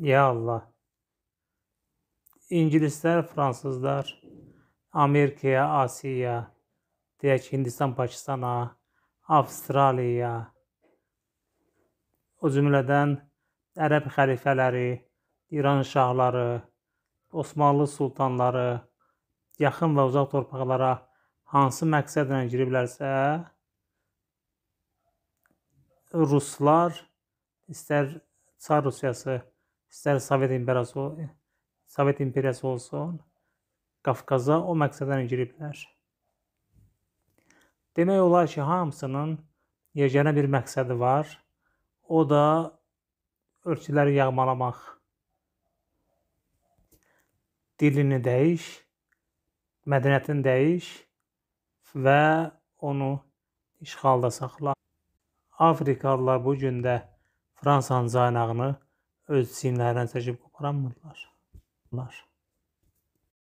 Ya Allah. İngilislər, fransızlar, Amerikaya, Asiya, deyək Hindistan, Pakistana, Avstraliya, o cümlədən ərəb xəlifələri, İran şahları, Osmanlı sultanları yaxın və uzaq torpaqlara hansı məqsədlə giriblərsə, ruslar istər Çar Rusiyası istər Sovet imperiyası, Sovet imperiyası olsun, Qafqaza o məqsədlə giriblər. Demək olar ki, hamısının yeganə bir məqsədi var. O da ölçüləri yağmalamaq. Dilini dəyiş, mədəniyyətini dəyiş və onu işğalda saxla. Afrikalılar bu gün də Fransanın caynağını öz simlərindən çəkib qoparanmırlar. Bunlar.